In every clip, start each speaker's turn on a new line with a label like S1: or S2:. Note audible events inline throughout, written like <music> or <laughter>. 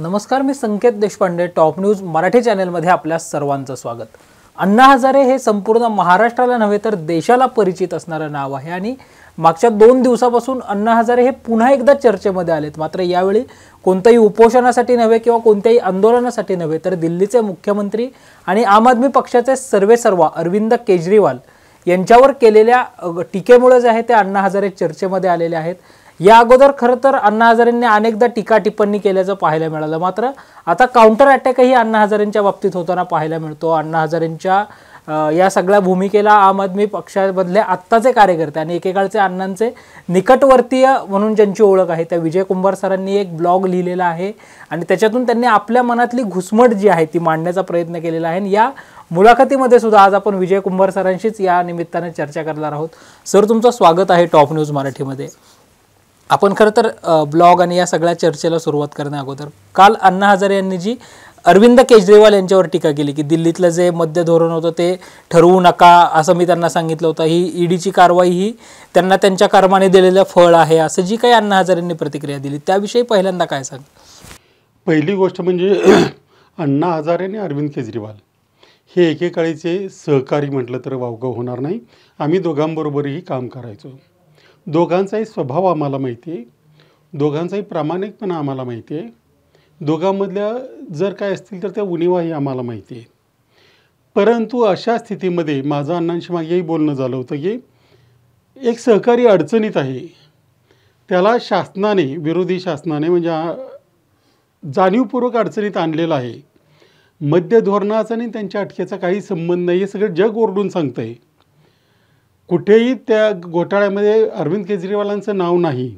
S1: नमस्कार मी Sanket Deshpande top news Marathi चॅनलमध्ये आपल्या सर्वांचं स्वागत अण्णा हजारे हे संपूर्ण महाराष्ट्राला नव्हे तर देशाला परिचित असणारं नाव आहे आणि मागच्या दोन दिवसापासून अण्णा हजारे हे पुन्हा एकदा चर्चेमध्ये आलेत मात्र यावेळी कोणत्याही उपोषणासाठी नव्हे किंवा कोणत्याही आंदोलनासाठी नव्हे तर दिल्लीचे मुख्यमंत्री आणि आम आदमी पक्षाचे सर्वेसर्वा अरविंद केजरीवाल यांच्यावर केलेल्या टीकेमुळे जे आहे ते अण्णा हजारे चर्चेमध्ये आलेले आहेत या अगोदर खरं तर अण्णा हजारेंनी अनेकदा टीका टिप्पणी केल्याचं पाहायला मिळालं मात्र आता काउंटर अटॅकही अण्णा हजारेंच्या बाबतीत होताना पाहायला मिळतो अण्णा हजारेंच्या या सगळ्या भूमिकेला आम आदमी पक्षामधले आत्ताचे कार्यकर्ते आणि एकेकाळचे अण्णांचे निकटवर्तीय म्हणून ज्यांची ओळख आहे त्या विजय कुंभार सरांनी एक ब्लॉग लिहिलेला आहे आणि त्याच्यातून त्यांनी आपल्या मनातली घुसमट जी आहे ती मांडण्याचा प्रयत्न केलेला आहे आणि या मुलाखतीमध्ये सुद्धा आज आपण विजय कुंभार सरांशीच या निमित्ताने चर्चा करणार आहोत सर तुमचं स्वागत आहे टॉप न्यूज मराठीमध्ये आपण खरं तर ब्लॉग आणि या सगळ्या चर्चेला सुरुवात करण्या अगोदर काल अण्णा हजारे यांनी जी अरविंद केजरीवाल यांच्यावर टीका केली की दिल्लीतलं जे मध्य धोरण होतं ते ठरवू नका असं मी त्यांना सांगितलं होतं ही ईडीची कारवाई ही त्यांना त्यांच्या कारमाने दिलेलं फळ आहे असं जी काही अण्णा हजारेंनी प्रतिक्रिया दिली त्याविषयी पहिल्यांदा काय सांग
S2: पहिली गोष्ट म्हणजे <clears throat> अण्णा हजारे आणि अरविंद केजरीवाल हे एकेकाळीचे सहकारी म्हटलं तर वावगाव होणार नाही आम्ही दोघांबरोबरही काम करायचो दोघांचाही स्वभाव आम्हाला माहिती आहे दोघांचाही प्रामाणिकपणा आम्हाला माहिती आहे दोघांमधल्या जर काय असतील तर त्या उणीवाही आम्हाला माहिती आहे परंतु अशा स्थितीमध्ये माझं अण्णांशी मागेही बोलणं झालं होतं की एक सहकारी अडचणीत आहे त्याला शासनाने विरोधी शासनाने म्हणजे जाणीवपूर्वक अडचणीत आणलेलं आहे मध्य धोरणाचा आणि त्यांच्या अटकेचा काही संबंध नाही हे सगळं जग ओरडून सांगतं आहे कुठेही त्या घोटाळ्यामध्ये अरविंद केजरीवालांचं नाव नाही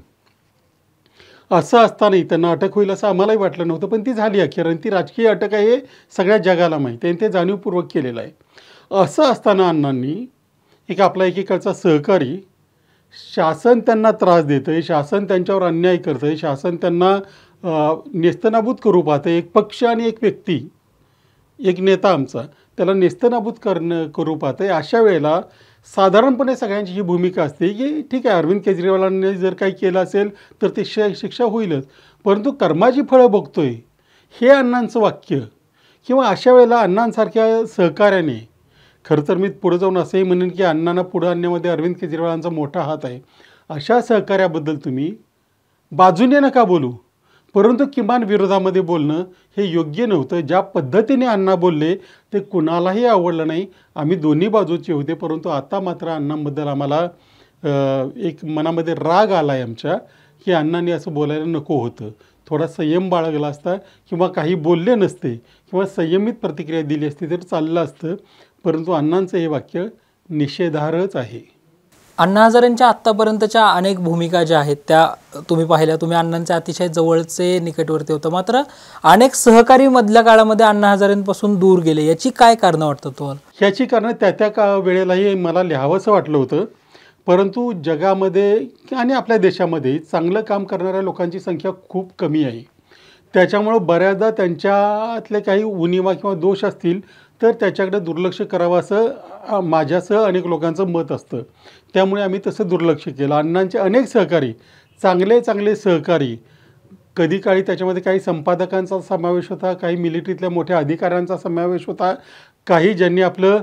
S2: असं असतानाही त्यांना अटक होईल असं आम्हालाही वाटलं नव्हतं पण ती झाली अखेर आणि ती राजकीय अटक आहे हे सगळ्या जगाला माहिती आहे ते जाणीवपूर्वक केलेलं आहे असं असताना अण्णांनी एक आपला एकीकडचा सहकारी शासन त्यांना त्रास देतं आहे शासन त्यांच्यावर अन्याय करतं आहे शासन त्यांना नेस्तनाबूत करू पाहतं एक पक्ष आणि एक व्यक्ती एक नेता आमचा त्याला नेस्तनाबूत करणं करू पाहतं आहे अशा वेळेला साधारणपणे सगळ्यांची ही भूमिका असते की ठीक आहे अरविंद केजरीवालांनी जर काही केलं असेल तर ते शि शिक्षा होईलच परंतु कर्माची फळं बघतोय हे अण्णांचं वाक्य किंवा अशा वेळेला अण्णांसारख्या सहकार्याने खरं तर मी पुढे जाऊन असंही म्हणेन की अण्णांना पुढं आणण्यामध्ये अरविंद केजरीवालांचा मोठा हात आहे अशा सहकार्याबद्दल तुम्ही बाजूने नका बोलू परंतु किमान विरोधामध्ये बोलणं हे योग्य नव्हतं ज्या पद्धतीने अण्णा बोलले ते कुणालाही आवडलं नाही आम्ही दोन्ही बाजूचे होते परंतु आता मात्र अण्णांबद्दल आम्हाला एक मनामध्ये राग आला आहे आमच्या की अण्णांनी असं बोलायला नको होतं थोडा संयम बाळगला असता किंवा काही बोलले नसते किंवा संयमित प्रतिक्रिया दिली असती तर चाललं असतं परंतु अण्णांचं हे वाक्य निषेधारच आहे अण्णा हजारेंच्या आत्तापर्यंतच्या
S1: अनेक भूमिका ज्या आहेत त्या तुम्ही पाहिल्या तुम्ही अण्णांचे अतिशय जवळचे निकटवर्ती होतं मात्र
S2: अनेक सहकारी मधल्या काळामध्ये अण्णा हजारेंपासून दूर गेले याची काय कारणं वाटतं तुम्हाला याची कारणं त्या त्या का वेळेलाही मला लिहावंसं वाटलं होतं परंतु जगामध्ये आणि आपल्या देशामध्ये चांगलं काम करणाऱ्या लोकांची संख्या खूप कमी आहे त्याच्यामुळं बऱ्याचदा त्यांच्यातले काही उनिवा किंवा दोष असतील तर त्याच्याकडे दुर्लक्ष करावं असं माझ्यासह अनेक लोकांचं मत असतं त्यामुळे आम्ही तसं दुर्लक्ष केलं अण्णांचे अनेक सहकारी चांगले चांगले सहकारी कधी काळी त्याच्यामध्ये काही संपादकांचा समावेश होता काही मिलिटरीतल्या मोठ्या अधिकाऱ्यांचा समावेश होता काही ज्यांनी आपलं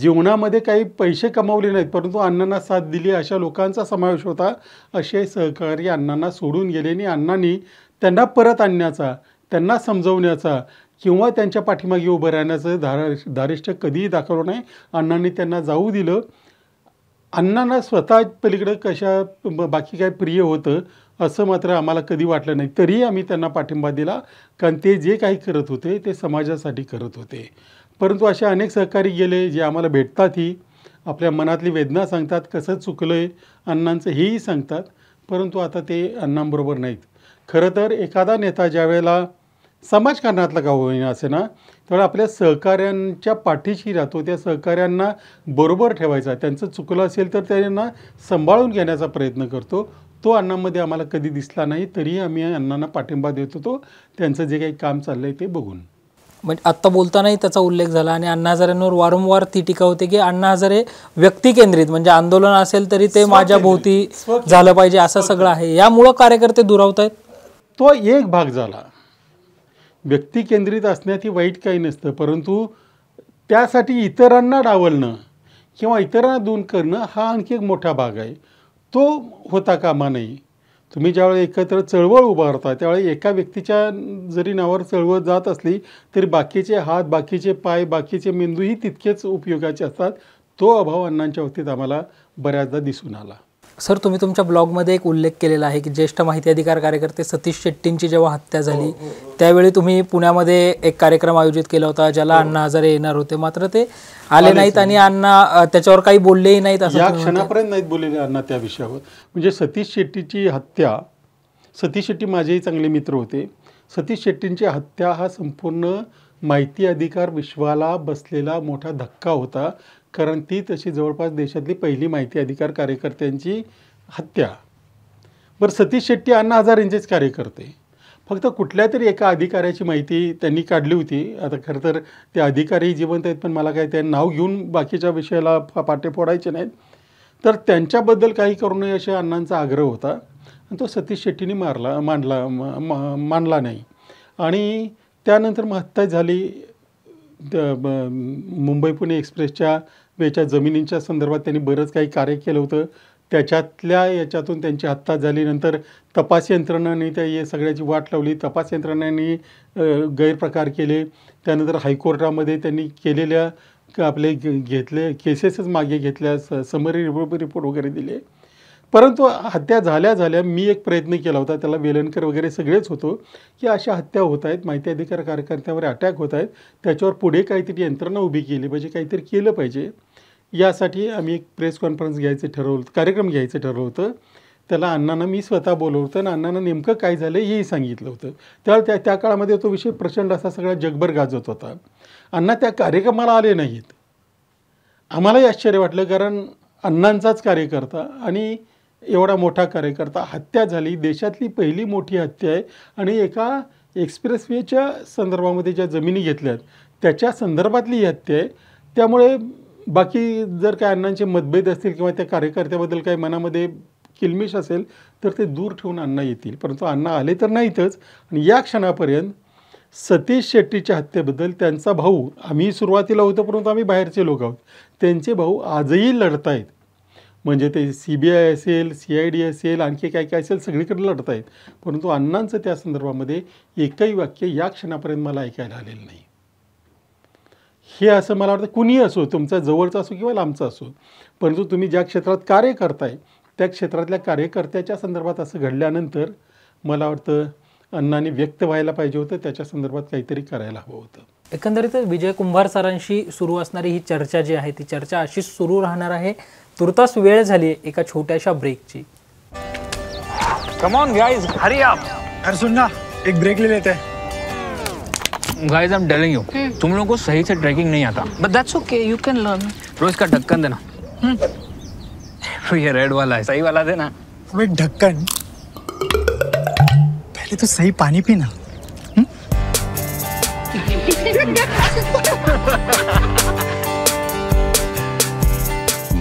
S2: जीवनामध्ये काही पैसे कमावले नाहीत परंतु अण्णांना साथ दिली अशा लोकांचा समावेश होता असे सहकारी अण्णांना सोडून गेले आणि अण्णांनी त्यांना परत आणण्याचा त्यांना समजवण्याचा किंवा त्यांच्या पाठीमागे उभं राहण्याचं धारा धारिष्ट्य कधीही दाखवलं नाही अण्णांनी त्यांना जाऊ दिलं अण्णांना स्वतः पलीकडं कशा बाकी काय प्रिय होतं असं मात्र आम्हाला कधी वाटलं नाही तरीही आम्ही त्यांना पाठिंबा दिला कारण ते जे काही करत होते ते समाजासाठी करत होते परंतु असे अनेक सहकारी गेले जे आम्हाला भेटतातही आपल्या मनातली वेदना सांगतात कसं चुकलं आहे अण्णांचं हेही सांगतात परंतु आता ते अण्णांबरोबर नाहीत खरं तर एखादा नेता ज्यावेळेला समाजकारणातला का होईना असे ना त्यामुळे आपल्या सहकाऱ्यांच्या पाठीशी राहतो त्या सहकाऱ्यांना बरोबर ठेवायचा त्यांचं चुकलं असेल तर त्यांना सांभाळून घेण्याचा प्रयत्न करतो तो अण्णांमध्ये आम्हाला कधी दिसला नाही तरीही आम्ही अण्णांना पाठिंबा देत होतो त्यांचं जे काही काम चाललं आहे ते बघून म्हणजे आत्ता बोलतानाही त्याचा उल्लेख झाला आणि अण्णा हजारेंवर वारंवार
S1: ती टीका होते की अण्णा हजारे व्यक्ती केंद्रित म्हणजे आंदोलन असेल तरी ते माझ्या भोवती
S2: झालं पाहिजे असं सगळं आहे यामुळं कार्यकर्ते दुरावत आहेत तो एक भाग झाला केंद्रित असण्यात ही वाईट काही नसतं परंतु त्यासाठी इतरांना डावलणं किंवा इतरांना दूर करणं हा आणखी एक मोठा भाग आहे तो होता कामा नाही तुम्ही ज्यावेळी एकत्र चळवळ उभारता त्यावेळी एका व्यक्तीच्या जरी नावावर चळवळ जात असली तरी बाकीचे हात बाकीचे पाय बाकीचे मेंदूही तितकेच उपयोगाचे असतात तो अभाव अण्णांच्या बाबतीत आम्हाला बऱ्याचदा दिसून आला सर तुम्ही तुमच्या ब्लॉगमध्ये एक उल्लेख केलेला आहे
S1: की ज्येष्ठ माहिती अधिकार कार्यकर्ते सतीश शेट्टींची जेव्हा हत्या झाली हो, हो, हो. त्यावेळी तुम्ही पुण्यामध्ये एक कार्यक्रम आयोजित केला होता ज्याला अण्णा हजारे येणार होते मात्र ते आले नाहीत आणि अण्णा त्याच्यावर काही बोललेही नाहीत असं या क्षणापर्यंत
S2: नाहीत बोललेले अण्णा त्या विषयावर म्हणजे सतीश शेट्टीची हत्या सतीश शेट्टी माझेही चांगले मित्र होते सतीश शेट्टींची हत्या हा संपूर्ण माहिती अधिकार विश्वाला बसलेला मोठा धक्का होता कारण ती तशी जवळपास देशातली पहिली माहिती अधिकार कार्यकर्त्यांची हत्या बरं सतीश शेट्टी अण्णा आजार यांचेच कार्यकर्ते फक्त कुठल्या तरी एका अधिकाऱ्याची माहिती त्यांनी काढली होती आता खरं तर ते अधिकारी जिवंत आहेत पण मला काय ते नाव घेऊन बाकीच्या विषयाला पाटे फोडायचे नाहीत तर त्यांच्याबद्दल काही करू नये असे अण्णांचा आग्रह होता आणि तो सतीश शेट्टीने मारला मांडला मांडला नाही आणि त्यानंतर मग हत्या झाली मुंबई पुणे एक्सप्रेसच्या याच्या जमिनींच्या संदर्भात त्यांनी बरंच काही कार्य केलं होतं त्याच्यातल्या याच्यातून त्यांची हत्या झाली नंतर तपास यंत्रणांनी त्या या सगळ्याची वाट लावली तपास यंत्रणांनी गैरप्रकार केले त्यानंतर हायकोर्टामध्ये त्यांनी केलेल्या आपले घेतले केसेसच मागे घेतल्या स समरी रिपोर्ट वगैरे दिले परंतु हत्या झाल्या झाल्या मी एक प्रयत्न केला होता त्याला वेलणकर वगैरे सगळेच होतो की अशा हत्या होत आहेत माहिती अधिकार कार्यकर्त्यावर अटॅक होत आहेत त्याच्यावर पुढे काहीतरी यंत्रणा उभी केली पाहिजे काहीतरी केलं पाहिजे यासाठी आम्ही एक प्रेस कॉन्फरन्स घ्यायचं ठरवलं कार्यक्रम घ्यायचं ठरवलं होतं त्याला अण्णांना मी स्वतः बोलवतो होतं आणि अण्णांना नेमकं काय झालं हेही सांगितलं होतं त्यावेळेला त्या त्या काळामध्ये तो विषय प्रचंड असा सगळा जगभर गाजत होता अण्णा त्या कार्यक्रमाला आले नाहीत आम्हालाही आश्चर्य वाटलं कारण अण्णांचाच कार्यकर्ता आणि एवढा मोठा कार्यकर्ता हत्या झाली देशातली पहिली मोठी हत्या आहे आणि एका एक्सप्रेसवेच्या संदर्भामध्ये ज्या जमिनी घेतल्यात त्याच्या संदर्भातली ही हत्या आहे त्यामुळे बाकी जर काय अण्णांचे मतभेद असतील किंवा त्या कार्यकर्त्याबद्दल काही मनामध्ये किलमिश असेल तर ते दूर ठेवून अण्णा येतील परंतु अण्णा आले तर नाहीतच आणि या क्षणापर्यंत सतीश शेट्टीच्या हत्येबद्दल त्यांचा भाऊ आम्ही सुरुवातीला होतो परंतु आम्ही बाहेरचे लोक आहोत त्यांचे भाऊ आजही लढत आहेत म्हणजे ते सी बी आय असेल सी आय डी असेल आणखी काय काय असेल सगळीकडे लढत आहेत परंतु अण्णांचं त्या संदर्भामध्ये एकही वाक्य या क्षणापर्यंत मला ऐकायला आलेलं नाही हे असं मला वाटतं कुणी असो तुमचा जवळचा असो किंवा लांबचा असो परंतु तुम्ही ज्या क्षेत्रात कार्य करताय त्या क्षेत्रातल्या कार्यकर्त्याच्या संदर्भात असं घडल्यानंतर मला वाटतं अन्नाने व्यक्त व्हायला पाहिजे होतं त्याच्या संदर्भात काहीतरी करायला हवं होतं एकंदरीत विजय कुंभार सरांशी सुरू असणारी ही चर्चा
S1: जी आहे ती चर्चा अशीच सुरू राहणार आहे तुर्तास वेळ झाली एका छोट्याशा ब्रेकची कमॉन गाइस हरी आप अरे सुन ना एक ब्रेक ले लेते हैं guys I am telling you तुम लोगों को सही से ट्रैकिंग नहीं आता but that's okay you can learn bro इसका ढक्कन देना तो ये रेड वाला है सही वाला देना अबे ढक्कन पहले तो सही पानी पीना hmm?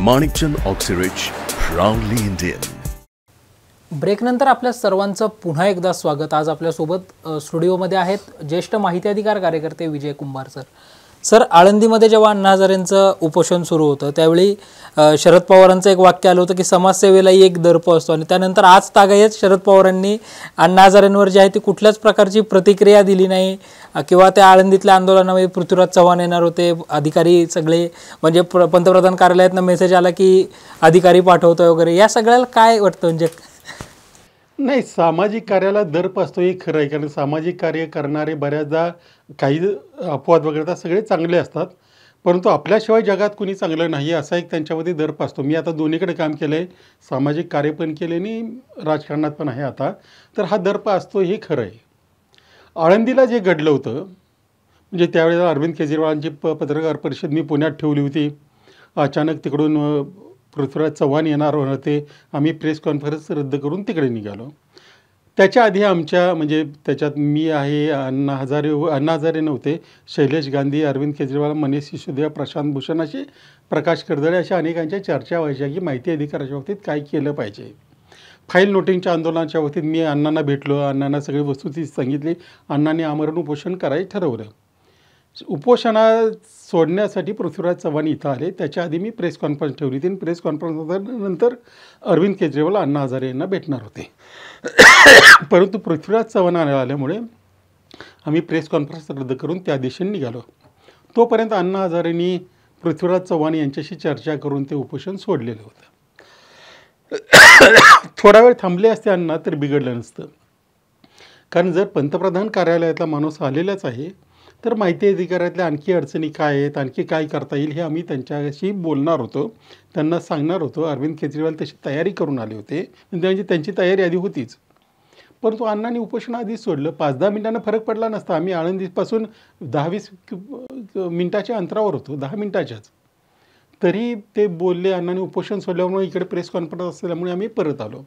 S2: Manikchand Oxirich, proudly Indian.
S1: ब्रेकनंतर आपल्या सर्वांचं पुन्हा एकदा स्वागत आज आपल्यासोबत स्टुडिओमध्ये आहेत ज्येष्ठ माहिती अधिकार कार्यकर्ते विजय कुंभार सर सर आळंदीमध्ये जेव्हा अण्णा हजारेंचं उपोषण सुरू होतं त्यावेळी शरद पवारांचं एक वाक्य आलं होतं की समाजसेवेलाही एक दर्प असतो आणि त्यानंतर आज तागायत शरद पवारांनी अण्णा हजारेंवर जी आहे ती कुठल्याच प्रकारची प्रतिक्रिया दिली नाही किंवा त्या आळंदीतल्या आंदोलनामध्ये पृथ्वीराज चव्हाण येणार होते अधिकारी सगळे म्हणजे प्र पंतप्रधान कार्यालयातनं मेसेज आला की अधिकारी पाठवतो वगैरे या सगळ्याला काय वाटतं म्हणजे
S2: नाही सामाजिक कार्याला दर्प असतो हे खरं आहे कारण सामाजिक कार्य करणारे बऱ्याचदा काही अपवाद वगैरे सगळे चांगले असतात परंतु आपल्याशिवाय जगात कुणी चांगलं नाही असा एक त्यांच्यामध्ये दर्प असतो मी आता दोन्हीकडे काम केलं आहे सामाजिक कार्य पण केले आणि राजकारणात पण आहे आता तर हा दर्प असतो हे खरं आहे आळंदीला जे घडलं होतं म्हणजे त्यावेळेला अरविंद केजरीवालांची प पत्रकार परिषद मी पुण्यात ठेवली होती अचानक तिकडून पृथ्वीराज चव्हाण येणार होते आम्ही प्रेस कॉन्फरन्स रद्द करून तिकडे निघालो त्याच्या आधी आमच्या म्हणजे त्याच्यात मी आहे अण्णा हजारे अण्णा हजारे नव्हते शैलेश गांधी अरविंद केजरीवाल मनीष सिसोदिया प्रशांत भूषण असे प्रकाश करदळे अशा अनेकांच्या चर्चा व्हायच्या की माहिती अधिकाराच्या बाबतीत काय केलं पाहिजे फाईल नोटिंगच्या आंदोलनाच्या बाबतीत मी अण्णांना भेटलो अण्णांना सगळी वस्तुस्थिती सांगितली अण्णांनी आमरण उपोषण करायचं ठरवलं उपोषणा सोडण्यासाठी पृथ्वीराज चव्हाण इथं आले त्याच्या आधी मी प्रेस कॉन्फरन्स ठेवली होती आणि प्रेस कॉन्फरन्स नंतर अरविंद केजरीवाल अण्णा हजारे यांना भेटणार होते परंतु पृथ्वीराज चव्हाण आल्यामुळे आम्ही प्रेस कॉन्फरन्स रद्द करून त्या दिशेने निघालो तोपर्यंत अण्णा हजारेंनी पृथ्वीराज चव्हाण यांच्याशी चर्चा करून ते उपोषण सोडलेलं होतं थोडा वेळ थांबले असते अण्णा तर बिघडलं नसतं कारण जर पंतप्रधान कार्यालयातला माणूस आलेलाच आहे तर माहिती अधिकाऱ्यातल्या आणखी अडचणी काय आहेत आणखी काय करता येईल हे आम्ही त्यांच्याशी बोलणार होतो त्यांना सांगणार होतो अरविंद केजरीवाल तशी तयारी करून आले होते म्हणजे त्यांची तयारी आधी होतीच परंतु अण्णांनी उपोषण आधीच सोडलं पाच दहा मिनिटांना फरक पडला नसता आम्ही आळंदीपासून दहा वीस मिनिटाच्या अंतरावर होतो दहा मिनटाच्याच तरी ते बोलले अण्णाने उपोषण सोडल्यामुळे इकडे प्रेस कॉन्फरन्स असल्यामुळे आम्ही परत आलो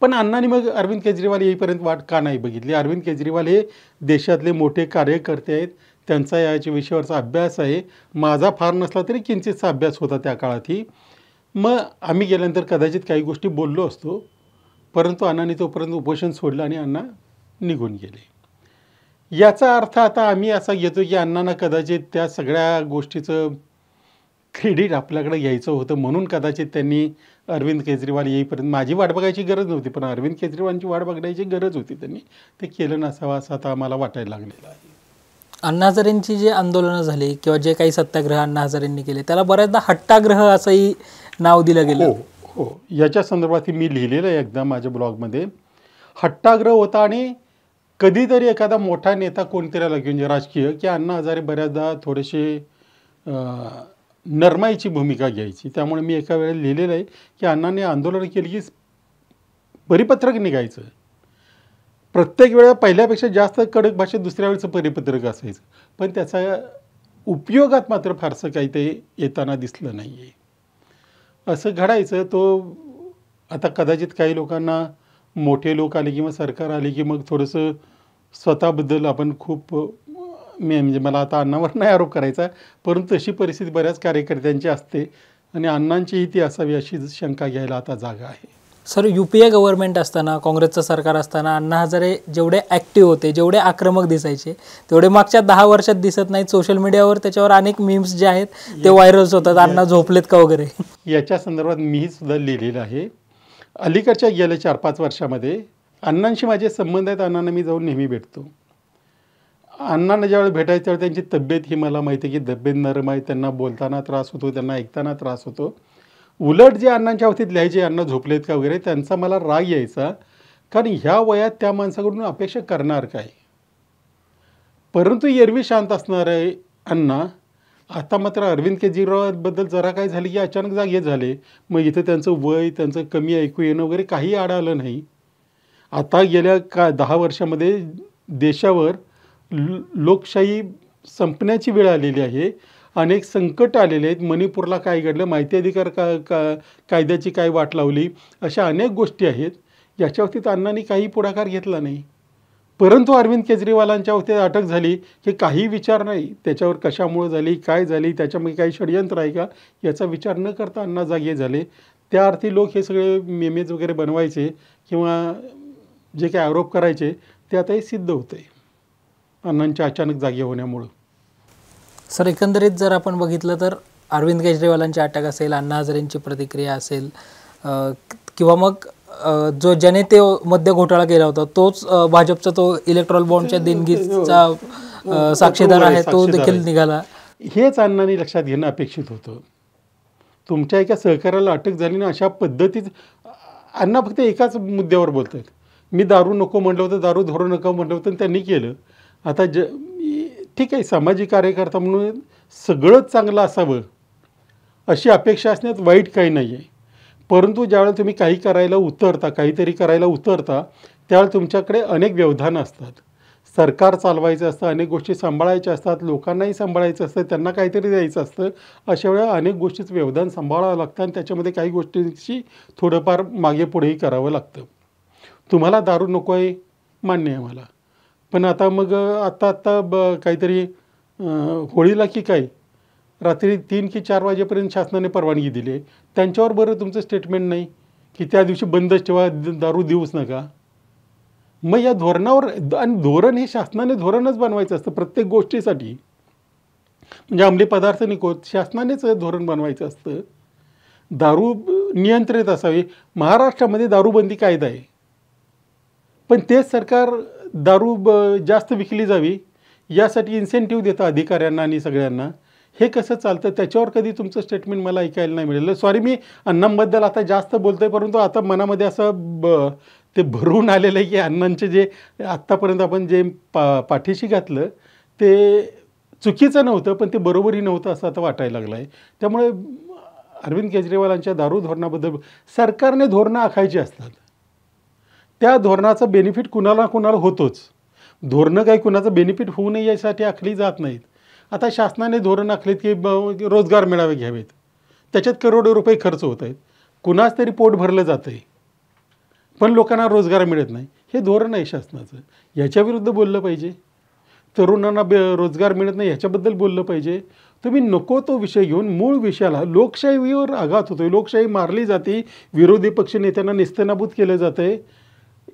S2: पण अण्णांनी मग अरविंद केजरीवाल येईपर्यंत वाट का नाही बघितली अरविंद केजरीवाल हे देशातले मोठे कार्यकर्ते आहेत त्यांचा याच्या विषयावरचा अभ्यास आहे माझा फार नसला तरी किंचितचा अभ्यास होता त्या काळातही मग आम्ही गेल्यानंतर कदाचित काही गोष्टी बोललो असतो परंतु अण्णांनी तोपर्यंत उपोषण सोडलं आणि अण्णा निघून गेले याचा अर्थ आता आम्ही असा घेतो की अण्णांना कदाचित त्या सगळ्या गोष्टीचं क्रेडिट आपल्याकडे घ्यायचं होतं म्हणून कदाचित त्यांनी अरविंद केजरीवाल येईपर्यंत माझी वाट बघायची गरज नव्हती पण अरविंद केजरीवालची वाट बघण्याची गरज होती त्यांनी ते केलं नसावं असं आता आम्हाला वाटायला लागलेलं आहे
S1: अण्णा हजारेंची जे आंदोलनं झाली किंवा जे काही सत्याग्रह अण्णा हजारेंनी
S2: केले त्याला बऱ्याचदा हट्टाग्रह असंही नाव दिलं गेलं हो हो याच्या संदर्भात मी लिहिलेलं आहे एकदा माझ्या ब्लॉगमध्ये हट्टाग्रह होता आणि कधीतरी एखादा मोठा नेता कोणतरी आला घेऊन राजकीय की अण्णा हजारे बऱ्याचदा थोडेसे नरमाईची भूमिका घ्यायची त्यामुळे मी एका वेळेला लिहिलेलं आहे की अण्णांनी आंदोलन केली की परिपत्रक निघायचं प्रत्येक वेळा पहिल्यापेक्षा जास्त कडक भाषेत दुसऱ्या वेळेचं परिपत्रक असायचं पण त्याचा उपयोगात मात्र फारसं काही ते येताना दिसलं नाही आहे असं घडायचं तो आता कदाचित काही लोकांना मोठे लोक आले किंवा सरकार आले की मग थोडंसं स्वतःबद्दल आपण खूप मी म्हणजे मला आता अण्णावर नाही आरोप करायचा परंतु तशी परिस्थिती बऱ्याच कार्यकर्त्यांची असते आणि अण्णांचीही ती असावी अशी शंका घ्यायला आता जागा आहे sir U P A government असताना काँग्रेसचं सरकार असताना अण्णा हजारे जेवढे ॲक्टिव्ह होते जेवढे आक्रमक
S1: दिसायचे तेवढे मागच्या दहा वर्षात दिसत नाहीत सोशल मीडियावर त्याच्यावर अनेक मीम्स जे आहेत ते व्हायरल
S2: होतात अण्णा झोपलेत का वगैरे याच्या संदर्भात मीही सुद्धा लिहिलेलं आहे अलीकडच्या गेल्या चार पाच वर्षामध्ये अण्णांशी माझे संबंध आहेत अण्णांना मी जाऊन नेहमी भेटतो अण्णांना ज्यावेळी भेटायचं त्यावेळी त्यांची तब्येत ही मला माहिती आहे की तब्येत नरम आहे त्यांना बोलताना त्रास होतो त्यांना ऐकताना त्रास होतो उलट जे अण्णांच्या वतीत लिहायचे अण्णा झोपलेत का वगैरे त्यांचा मला राग यायचा कारण ह्या वयात त्या माणसाकडून अपेक्षा करणार काय परंतु एरवी शांत असणार आहे अण्णा आता मात्र अरविंद केजरीवालबद्दल जरा काय झाले की अचानक जागे झाले मग इथं त्यांचं वय त्यांचं कमी ऐकू येणं वगैरे काही आढळलं नाही आता गेल्या का दहा वर्षामध्ये देशावर लोकशाही संपण्याची वेळ आलेली आहे अनेक संकट आलेले आहेत मणिपूरला काय घडलं माहिती अधिकार का का कायद्याची काय वाट लावली अशा अनेक गोष्टी आहेत याच्या बाबतीत अण्णांनी काही पुढाकार घेतला नाही परंतु अरविंद केजरीवालांच्या बाबतीत अटक झाली की काही विचार नाही त्याच्यावर कशामुळे झाली काय झाली त्याच्यामध्ये काही षडयंत्र आहे का याचा विचार न करता अण्णा जागे झाले त्या अर्थी लोक हे सगळे मेमेज वगैरे बनवायचे किंवा जे काही आरोप करायचे ते आताही सिद्ध होते अण्णांच्या अचानक जागी होण्यामुळं सर एकंदरीत जर आपण बघितलं तर
S1: अरविंद केजरीवालांची अटक असेल अण्णा हजारेंची प्रतिक्रिया असेल किंवा मग जो ज्याने ते मध्य घोटाळा केला होता तोच भाजपचा तो इलेक्ट्रॉल बॉन्डच्या हो, देणगीचा हो, हो. साक्षीदार आहे तो देखील
S2: निघाला हेच अण्णांनी लक्षात घेणं अपेक्षित होतं तुमच्या एका सहकार्याला अटक झाली ना अशा पद्धतीत अण्णा फक्त एकाच मुद्द्यावर बोलत आहेत मी दारू नको म्हटलं होतं दारू धरू नको म्हटलं होतं त्यांनी केलं आता ज ठीक आहे सामाजिक कार्यकर्ता म्हणून सगळंच चांगलं असावं अशी अपेक्षा असण्यात वाईट काही नाही आहे परंतु ज्यावेळेला तुम्ही काही करायला उतरता काहीतरी करायला उतरता त्यावेळेला तुमच्याकडे अनेक व्यवधानं असतात सरकार चालवायचं असतं अनेक गोष्टी सांभाळायच्या असतात लोकांनाही सांभाळायचं असतं त्यांना काहीतरी द्यायचं असतं अशा वेळेला अनेक गोष्टीचं व्यवधान सांभाळावं लागतं आणि त्याच्यामध्ये काही गोष्टींशी थोडंफार मागे पुढेही करावं लागतं तुम्हाला दारू नको आहे मान्य आहे मला पण आता मग आत्ता आत्ता ब काहीतरी होळीला की काय रात्री तीन की चार वाजेपर्यंत शासनाने परवानगी दिली आहे त्यांच्यावर बरं तुमचं स्टेटमेंट नाही की त्या दिवशी बंदच ठेवा दारू देऊच नका मग या धोरणावर आणि धोरण हे शासनाने धोरणच बनवायचं असतं प्रत्येक गोष्टीसाठी म्हणजे अंमली पदार्थ निकोत शासनानेच धोरण बनवायचं असतं दारू नियंत्रित असावी महाराष्ट्रामध्ये दारूबंदी कायदा आहे पण तेच सरकार दारू ब जास्त विकली जावी यासाठी इन्सेंटिव्ह देता अधिकाऱ्यांना आणि सगळ्यांना हे कसं चालतं त्याच्यावर कधी तुमचं स्टेटमेंट मला ऐकायला नाही मिळेल सॉरी मी अन्नाबद्दल आता जास्त बोलतो आहे परंतु आता मनामध्ये असं ब ते भरून आलेलं आहे की अन्नांचे जे आत्तापर्यंत आपण जे पा पाठीशी घातलं ते चुकीचं नव्हतं पण ते बरोबरी नव्हतं असं आता वाटायला लागलं आहे त्यामुळे अरविंद केजरीवालांच्या दारू धोरणाबद्दल सरकारने धोरणं आखायची असतात त्या धोरणाचं बेनिफिट कुणाला कुणाला होतोच धोरणं काही कुणाचं बेनिफिट होऊ नये यासाठी आखली जात नाहीत आता शासनाने धोरण आखलेत की रोजगार मिळावे घ्यावेत त्याच्यात करोडो रुपये खर्च होत आहेत कुणाच तरी पोट भरलं जातं आहे पण लोकांना रोजगार मिळत नाही हे धोरण आहे शासनाचं याच्याविरुद्ध बोललं पाहिजे तरुणांना बे रोजगार मिळत नाही ह्याच्याबद्दल बोललं पाहिजे तुम्ही नको तो विषय घेऊन मूळ विषयाला लोकशाहीवर आघात होतो लोकशाही मारली जाते विरोधी पक्षनेत्यांना निस्तनाबूत केलं जातं आहे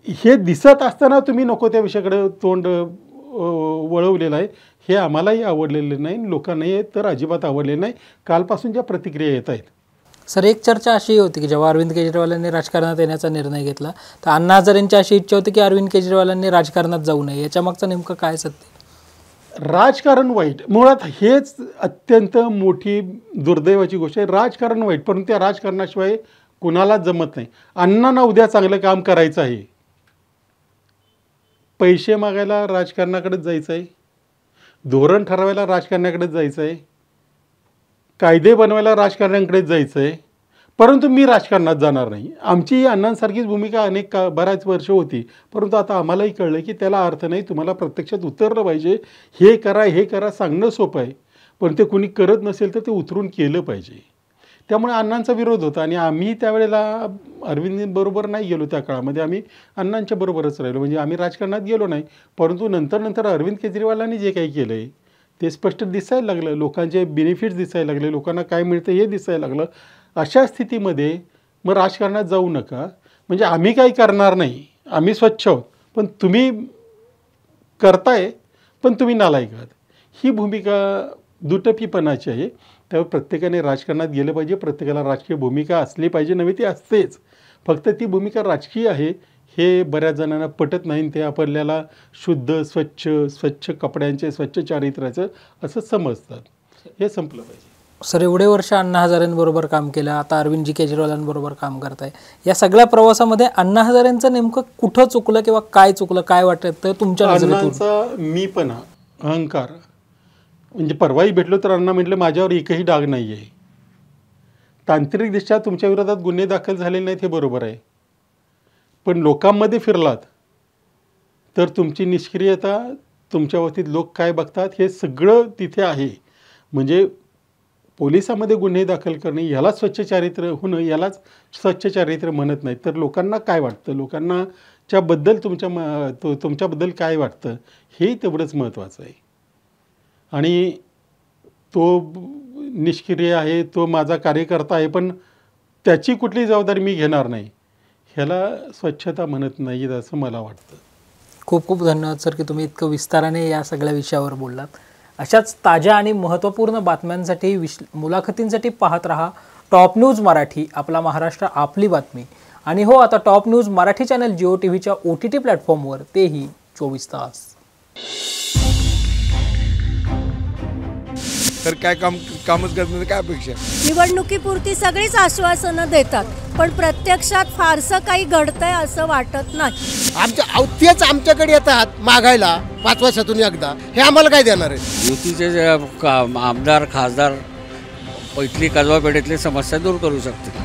S2: हे दिसत असताना तुम्ही नको त्या विषयाकडे तोंड वळवलेलं आहे हे आम्हालाही आवडलेलं नाही लोकांनाही तर अजिबात आवडलेलं नाही कालपासून ज्या प्रतिक्रिया येत आहेत सर एक चर्चा अशी होती की जेव्हा अरविंद केजरीवालांनी राजकारणात येण्याचा
S1: निर्णय घेतला तर अण्णा हजर अशी इच्छा होती की अरविंद केजरीवालांनी राजकारणात जाऊ नये याच्यामागचं नेमकं काय
S2: सत्य राजकारण वाईट मुळात हेच अत्यंत मोठी दुर्दैवाची गोष्ट आहे राजकारण वाईट परंतु त्या राजकारणाशिवाय कुणालाच जमत नाही अण्णांना उद्या चांगलं काम करायचं आहे पैसे मागायला राजकारणाकडेच जायचं आहे धोरण ठरवायला राजकारण्याकडेच जायचं आहे कायदे बनवायला राजकारण्याकडेच जायचं आहे परंतु मी राजकारणात जाणार नाही आमची अण्णांसारखीच भूमिका अनेक का बऱ्याच वर्ष होती परंतु आता आम्हालाही कळलं की त्याला अर्थ नाही तुम्हाला प्रत्यक्षात उतरलं पाहिजे हे करा हे करा सांगणं सोपं आहे पण ते कुणी करत नसेल तर ते उतरून केलं पाहिजे त्यामुळे अण्णांचा विरोध होता आणि आम्ही त्यावेळेला अरविंदबरोबर नाही गेलो त्या काळामध्ये आम्ही अण्णांच्या बरोबरच राहिलो म्हणजे आम्ही राजकारणात गेलो नाही परंतु नंतर नंतर अरविंद केजरीवालांनी जे काही केलं आहे ते स्पष्ट दिसायला लागलं लोकांचे बेनिफिट्स दिसायला लागले लोकांना काय मिळतं हे दिसायला लागलं अशा स्थितीमध्ये मग राजकारणात जाऊ नका म्हणजे आम्ही काही करणार नाही आम्ही स्वच्छ आहोत पण तुम्ही करताय पण तुम्ही नालायक आहात ही भूमिका दुटपीपणाची आहे त्यावर प्रत्येकाने राजकारणात गेलं पाहिजे प्रत्येकाला राजकीय भूमिका असली पाहिजे नव्हे ती असतेच फक्त ती भूमिका राजकीय आहे हे बऱ्याच जणांना पटत नाही ते आपल्याला शुद्ध स्वच्छ स्वच्छ कपड्यांचे स्वच्छ चारित्र्याचं असं समजतात हे संपलं पाहिजे सर एवढे
S1: वर्ष अण्णा हजारेंबरोबर काम केलं आता अरविंदजी केजरीवालांबरोबर काम करताय या सगळ्या प्रवासामध्ये अण्णा हजारेंचं नेमकं कुठं चुकलं किंवा काय चुकलं काय वाटत तुमच्या
S2: मी पण अहंकार म्हणजे परवाही भेटलो तर अण्णा म्हटलं माझ्यावर एकही डाग नाही आहे तांत्रिकदृष्ट्या तुमच्या विरोधात गुन्हे दाखल झालेले नाहीत हे बरोबर आहे पण लोकांमध्ये फिरलात तर तुमची निष्क्रियता तुमच्या बाबतीत लोक काय बघतात हे सगळं तिथे आहे म्हणजे पोलिसामध्ये गुन्हे दाखल करणे याला स्वच्छ चारित्र्य होणं यालाच स्वच्छ चारित्र्य म्हणत नाही तर लोकांना काय वाटतं लोकांनाच्याबद्दल तुमच्या म तुमच्याबद्दल काय वाटतं हे तेवढंच महत्त्वाचं आहे आणि तो निष्क्रिय आहे तो माझा कार्यकर्ता आहे पण त्याची कुठली जबाबदारी मी घेणार नाही ह्याला स्वच्छता म्हणत नाही असं मला वाटतं खूप खूप धन्यवाद सर की तुम्ही इतकं विस्ताराने
S1: या सगळ्या विषयावर बोललात अशाच ताज्या आणि महत्त्वपूर्ण बातम्यांसाठी विश मुलाखतींसाठी पाहत रहा टॉप न्यूज मराठी आपला महाराष्ट्र आपली बातमी आणि हो आता top news Marathi channel Jio T व्हीच्या ओ टी टी प्लॅटफॉर्मवर तेही चोवीस तास
S2: तर काय काम कामच करत नाही काय अपेक्षा निवडणुकीपुरती सगळीच आश्वासनं देतात पण प्रत्यक्षात फारसं काही
S1: आहे असं वाटत नाही आमच्या अवतीच आमच्याकडे येतात मागायला पाच वर्षातून एकदा हे आम्हाला काय देणार आहे युतीचे जे आमदार खासदार पैठली कसबा पेठेतली समस्या दूर करू शकते